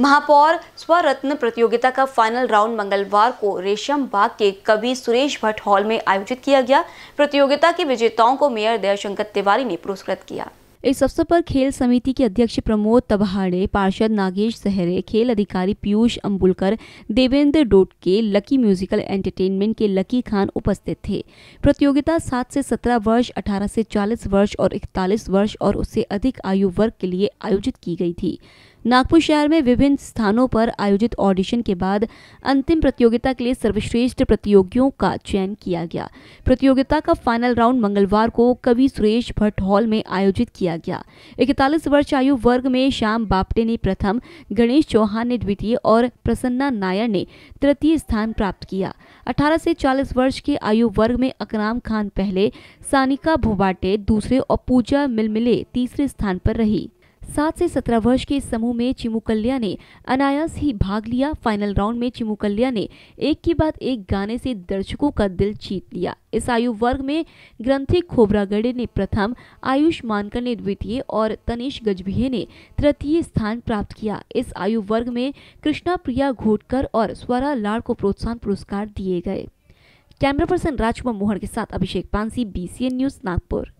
महापौर स्वरत्न प्रतियोगिता का फाइनल राउंड मंगलवार को रेशम बाग के कवि सुरेश भट्ट हॉल में आयोजित किया गया प्रतियोगिता के विजेताओं को मेयर दयाशंकर तिवारी ने पुरस्कृत किया इस अवसर पर खेल समिति के अध्यक्ष प्रमोद तबहाड़े पार्षद नागेश सहरे खेल अधिकारी Piyush Ambulkar Devendra Dotke Lucky Musical Entertainment के लकी खान उपस्थित थे प्रतियोगिता सात से सत्रह वर्ष अठारह से चालीस वर्ष और इकतालीस वर्ष और उससे अधिक आयु वर्ग के लिए आयोजित की गई थी नागपुर शहर में विभिन्न स्थानों पर आयोजित ऑडिशन के बाद अंतिम प्रतियोगिता के लिए सर्वश्रेष्ठ प्रतियोगियों का चयन किया गया प्रतियोगिता का फाइनल राउंड मंगलवार को कवि सुरेश भट्ट हॉल में आयोजित किया गया इकतालीस वर्ष आयु वर्ग में श्याम बापटे ने प्रथम गणेश चौहान ने द्वितीय और प्रसन्ना नायर ने तृतीय स्थान प्राप्त किया अठारह से चालीस वर्ष के आयु वर्ग में अकराम खान पहले सानिका भोबाटे दूसरे और पूजा मिलमिले तीसरे स्थान पर रही सात से सत्रह वर्ष के समूह में चिमुकल्या ने अनायास ही भाग लिया फाइनल राउंड में चिमुकल्या ने एक के बाद एक गाने से दर्शकों का दिल जीत लिया इस आयु वर्ग में ग्रंथी खोबरागढ़े ने प्रथम आयुष मानकर ने द्वितीय और तनिष गजभिये ने तृतीय स्थान प्राप्त किया इस आयु वर्ग में कृष्णा प्रिया घोटकर और स्वरा लाड़ को प्रोत्साहन पुरस्कार दिए गए कैमरा पर्सन राजकुमार मोहन के साथ अभिषेक पांसी बी न्यूज नागपुर